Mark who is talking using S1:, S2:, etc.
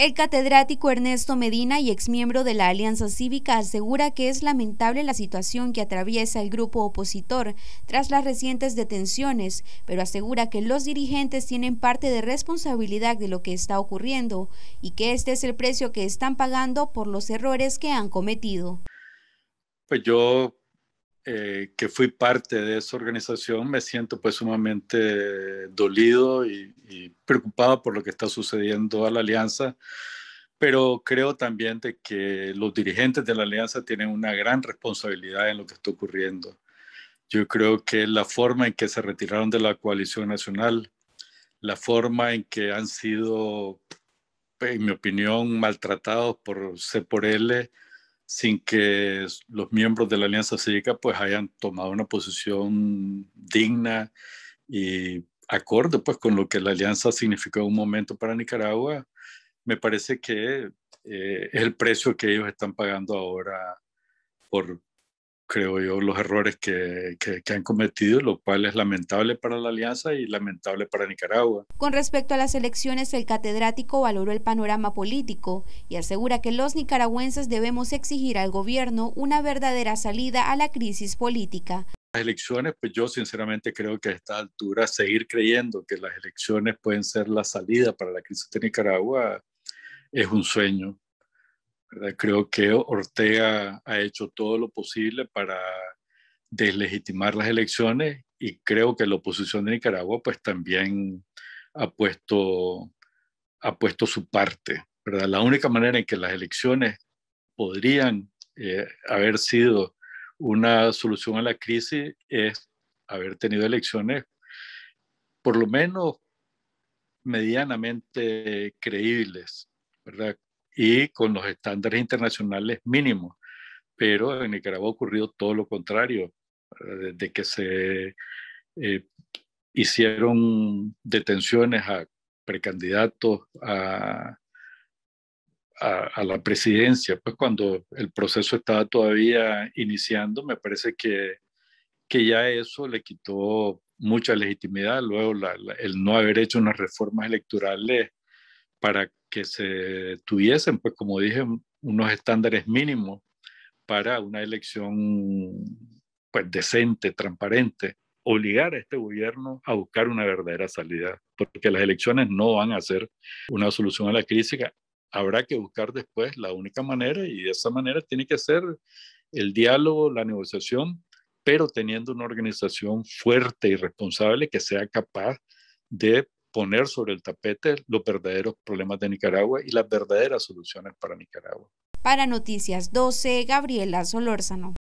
S1: El catedrático Ernesto Medina y exmiembro de la Alianza Cívica asegura que es lamentable la situación que atraviesa el grupo opositor tras las recientes detenciones, pero asegura que los dirigentes tienen parte de responsabilidad de lo que está ocurriendo y que este es el precio que están pagando por los errores que han cometido.
S2: Pues yo eh, que fui parte de esa organización, me siento pues sumamente dolido y, y, preocupado por lo que está sucediendo a la alianza, pero creo también de que los dirigentes de la alianza tienen una gran responsabilidad en lo que está ocurriendo. Yo creo que la forma en que se retiraron de la coalición nacional, la forma en que han sido, en mi opinión, maltratados por C por sin que los miembros de la Alianza Cívica pues hayan tomado una posición digna y acorde pues con lo que la Alianza significó en un momento para Nicaragua, me parece que eh, es el precio que ellos están pagando ahora por, creo yo, los errores que, han cometido, lo cual es lamentable para la alianza y lamentable para Nicaragua.
S1: Con respecto a las elecciones, el catedrático valoró el panorama político y asegura que los nicaragüenses debemos exigir al gobierno una verdadera salida a la crisis política.
S2: Las elecciones, pues yo sinceramente creo que a esta altura seguir creyendo que las elecciones pueden ser la salida para la crisis de Nicaragua es un sueño. Creo que Ortega ha hecho todo lo posible para deslegitimar las elecciones y creo que la oposición de Nicaragua pues también ha puesto, ha puesto su parte. ¿verdad? La única manera en que las elecciones podrían eh, haber sido una solución a la crisis es haber tenido elecciones por lo menos medianamente creíbles, ¿verdad? y con los estándares internacionales mínimos. Pero en Nicaragua ha ocurrido todo lo contrario, desde eh, que se eh, hicieron detenciones a precandidatos a, la presidencia, pues cuando el proceso estaba todavía iniciando, me parece que, que ya eso le quitó mucha legitimidad. Luego, el no haber hecho unas reformas electorales para que se tuviesen, pues como dije, unos estándares mínimos para una elección pues decente, transparente, obligar a este gobierno a buscar una verdadera salida, porque las elecciones no van a ser una solución a la crisis, habrá que buscar después la única manera y de esa manera tiene que ser el diálogo, la negociación, pero teniendo una organización fuerte y responsable que sea capaz de poner sobre el tapete los verdaderos problemas de Nicaragua y las verdaderas soluciones para Nicaragua.
S1: Para Noticias 12, Gabriela Solórzano.